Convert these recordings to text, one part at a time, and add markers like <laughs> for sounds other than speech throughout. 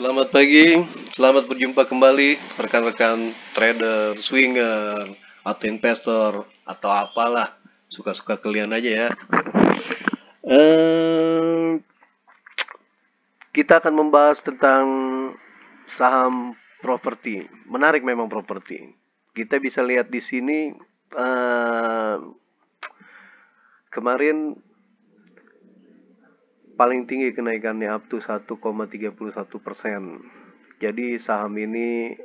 Selamat pagi, selamat berjumpa kembali rekan-rekan trader, swinger, atau investor, atau apalah, suka-suka kalian aja ya. kita akan membahas tentang saham properti. Menarik memang properti. Kita bisa lihat di sini kemarin paling tinggi kenaikannya up to 1,31 persen. Jadi saham ini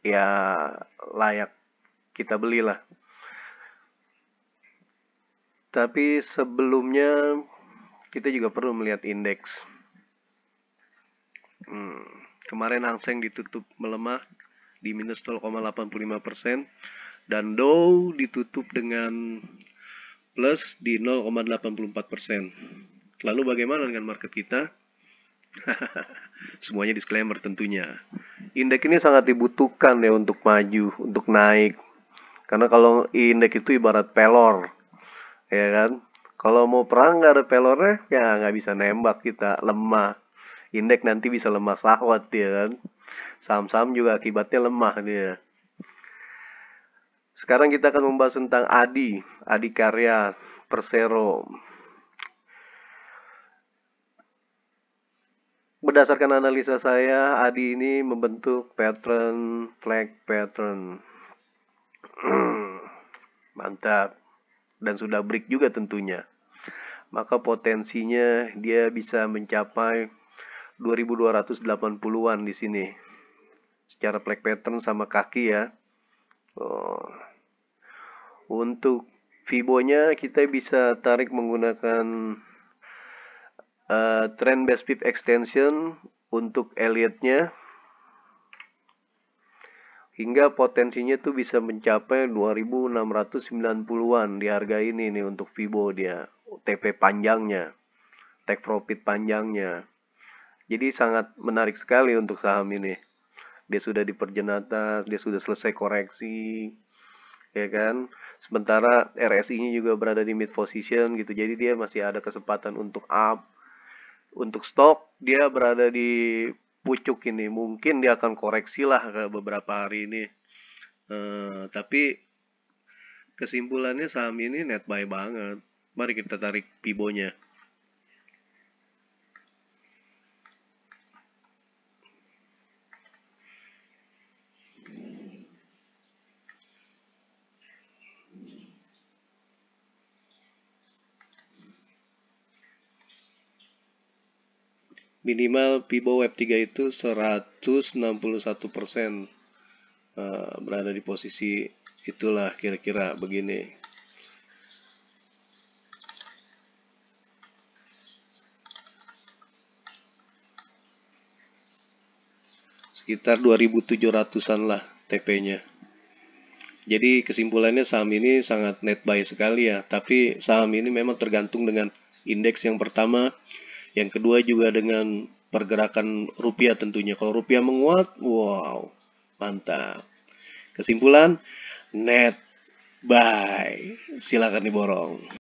ya layak kita belilah. Tapi sebelumnya kita juga perlu melihat indeks. Hmm, kemarin Hang Seng ditutup melemah di minus 0,85 persen dan Dow ditutup dengan plus di 0,84 persen. Lalu bagaimana dengan market kita? <laughs> Semuanya disclaimer tentunya. Indeks ini sangat dibutuhkan ya untuk maju, untuk naik. Karena kalau indeks itu ibarat pelor, ya kan? Kalau mau perang nggak ada pelornya, ya nggak bisa nembak kita, lemah. Indeks nanti bisa lemah sahwat ya kan? Saham-saham juga akibatnya lemah dia. Sekarang kita akan membahas tentang Adi, Adi Karya, Persero, berdasarkan analisa saya, Adi ini membentuk pattern flag pattern. <clears throat> Mantap. Dan sudah break juga tentunya. Maka potensinya dia bisa mencapai 2280-an di sini. Secara flag pattern sama kaki ya. Oh. Untuk Fibonya kita bisa tarik menggunakan uh, trend base pip extension untuk Elliott-nya hingga potensinya tuh bisa mencapai 2690-an di harga ini nih untuk Fibo dia TP panjangnya take profit panjangnya jadi sangat menarik sekali untuk saham ini dia sudah diperjenata dia sudah selesai koreksi ya kan sementara RSI-nya juga berada di mid position gitu jadi dia masih ada kesempatan untuk up untuk stok dia berada di pucuk ini mungkin dia akan koreksi lah ke beberapa hari ini uh, tapi kesimpulannya saham ini net buy banget mari kita tarik pibonya minimal Pibo Web 3 itu 161 persen uh, berada di posisi itulah kira-kira begini. Sekitar 2.700an lah TP-nya. Jadi kesimpulannya saham ini sangat net buy sekali ya, tapi saham ini memang tergantung dengan indeks yang pertama, yang kedua juga dengan pergerakan rupiah tentunya. Kalau rupiah menguat, wow, mantap. Kesimpulan, net buy. Silakan diborong.